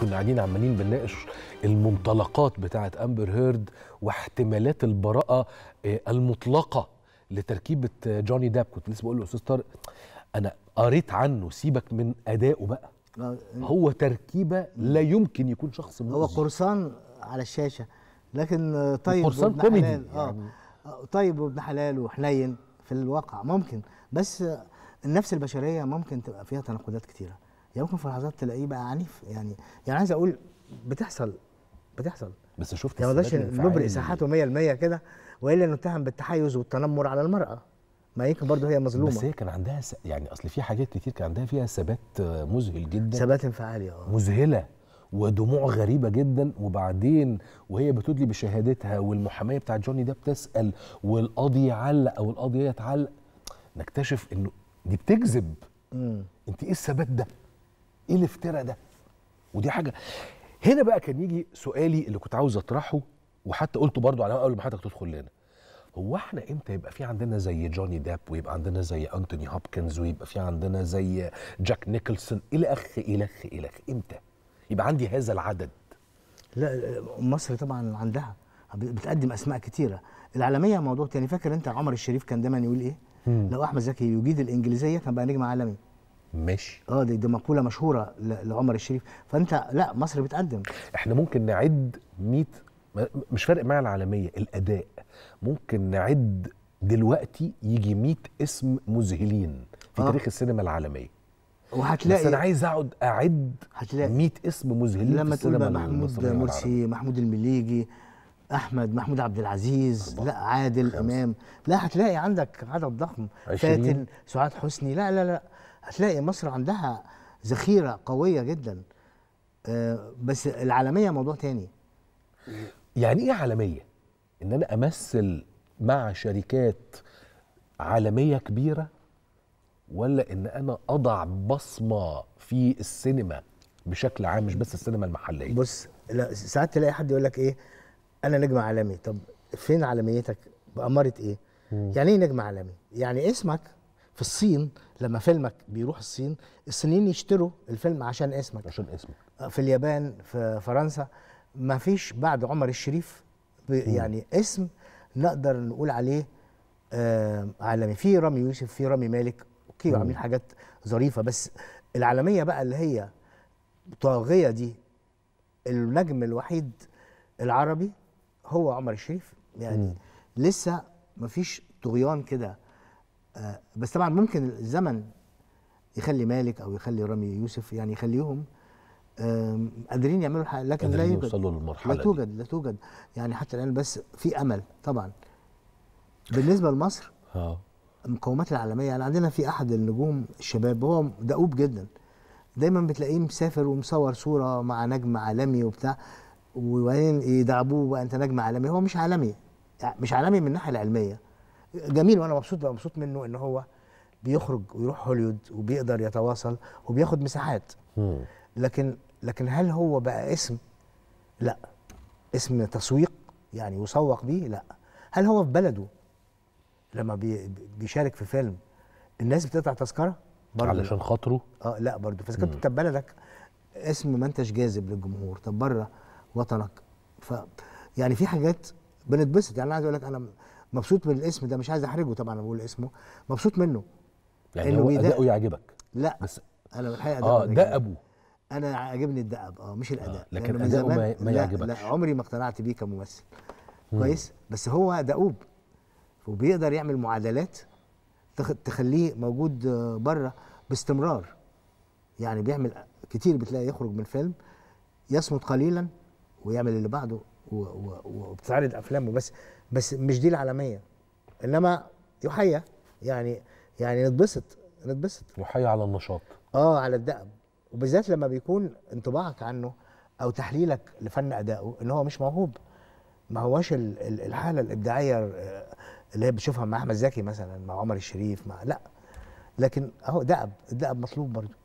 كنا قاعدين عمالين بنناقش المنطلقات بتاعه امبر هيرد واحتمالات البراءه آه، المطلقه لتركيبه آه، جوني داب كنت لسه بقول له استاذ طارق انا قريت عنه سيبك من ادائه بقى آه، هو تركيبه لا يمكن يكون شخص مؤذي هو قرصان على الشاشه لكن طيب قرصان كوميدي يعني. آه. طيب وابن حلال وحنين في الواقع ممكن بس النفس البشريه ممكن تبقى فيها تناقضات كتيره يعني ممكن في لحظات تلاقيه بقى عنيف يعني يعني عايز اقول بتحصل بتحصل بس شفت يعني ما نبرئ ساحته 100% كده والا نتهم بالتحيز والتنمر على المراه ما يمكن برضه هي مظلومه بس هي كان عندها س... يعني اصل في حاجات كتير كان عندها فيها ثبات مذهل جدا ثبات انفعالي اه مذهله ودموع غريبه جدا وبعدين وهي بتدلي بشهادتها والمحاميه بتاعت جوني ده بتسال والقاضي يعلق او القاضيه تعلق نكتشف انه دي بتكذب انت ايه الثبات ده ايه الافتراء ده ودي حاجه هنا بقى كان يجي سؤالي اللي كنت عاوز اطرحه وحتى قلته برضو على اول ما حضرتك تدخل لنا هو احنا امتى يبقى في عندنا زي جوني داب ويبقى عندنا زي انتوني هوبكنز ويبقى في عندنا زي جاك نيكلسون الى اخ الى اخ الى اخ امتى يبقى عندي هذا العدد لا مصر طبعا عندها بتقدم اسماء كتيره العالميه موضوع تاني فاكر انت عمر الشريف كان دايما يقول ايه مم. لو احمد زكي يجيد الانجليزيه كان بقى نجم عالمي ماشي اه دي, دي مقوله مشهوره لعمر الشريف فانت لا مصر بتقدم احنا ممكن نعد 100 مش فارق معايا العالميه الاداء ممكن نعد دلوقتي يجي 100 اسم مذهلين في آه. تاريخ السينما العالميه وهتلاقي بس انا عايز اقعد اعد هتلاقي 100 اسم مذهلين لما تقول بقى محمود مرسي محمود المليجي احمد محمود عبد العزيز لا عادل امام لا هتلاقي عندك عدد ضخم فاتن سعاد حسني لا لا لا هتلاقي مصر عندها ذخيره قويه جدا آه، بس العالميه موضوع تاني يعني ايه عالميه ان انا امثل مع شركات عالميه كبيره ولا ان انا اضع بصمه في السينما بشكل عام مش بس السينما المحليه بص لا ساعات تلاقي حد يقول لك ايه انا نجم عالمي طب فين عالميتك بأمارة ايه مم. يعني ايه نجم عالمي يعني اسمك في الصين لما فيلمك بيروح الصين الصينيين يشتروا الفيلم عشان اسمك عشان اسمك آه، في اليابان في فرنسا ما فيش بعد عمر الشريف يعني اسم نقدر نقول عليه آه عالمي في رامي يوسف في رامي مالك اوكي عاملين حاجات ظريفه بس العالميه بقى اللي هي طاغيه دي النجم الوحيد العربي هو عمر الشريف يعني مم. لسه فيش طغيان كده آه، بس طبعا ممكن الزمن يخلي مالك او يخلي رامي يوسف يعني يخليهم قادرين يعملوا الحق لكن لا يوجد يوصلوا للمرحله لا توجد لا توجد يعني حتى الان بس في امل طبعا بالنسبه لمصر اه المقومات العالميه يعني عندنا في احد النجوم الشباب هو دؤوب جدا دايما بتلاقيه مسافر ومصور صوره مع نجم عالمي وبتاع وبعدين يدعبوه بقى انت نجم عالمي هو مش عالمي يعني مش عالمي من الناحيه العلميه جميل وانا مبسوط مبسوط منه ان هو بيخرج ويروح هوليوود وبيقدر يتواصل وبياخد مساحات لكن لكن هل هو بقى اسم لا اسم تسويق يعني يسوق بيه لا هل هو في بلده لما بي بيشارك في فيلم الناس بتقطع تذكره برضه علشان خاطره اه لا برضه فاذا كنت بلدك اسم ما انتش جاذب للجمهور طب بره وطنك ف يعني في حاجات بنتبسط يعني انا عايز اقول لك انا مبسوط من الاسم ده مش عايز احرجه طبعا انا بقول اسمه مبسوط منه يعني هو اداؤه يعجبك لا بس انا الحقيقه اه دأبه انا عاجبني الدأب اه مش الاداء آه لكن اداؤه ما, ما يعجبكش لا, لا عمري ما اقتنعت بيه كممثل كويس بس هو دؤوب وبيقدر يعمل معادلات تخليه موجود آه، بره باستمرار يعني بيعمل كتير بتلاقي يخرج من فيلم يصمت قليلا ويعمل اللي بعده وبتعرض افلامه بس بس مش دي العالميه انما يحيى يعني يعني نتبسط نتبسط يحيى على النشاط اه على الدأب وبالذات لما بيكون انطباعك عنه او تحليلك لفن ادائه ان هو مش موهوب ما هواش الحاله الابداعيه آه، اللي هي بتشوفها مع احمد زكي مثلا مع عمر الشريف مع لا لكن اهو دأب الدأب مطلوب برضه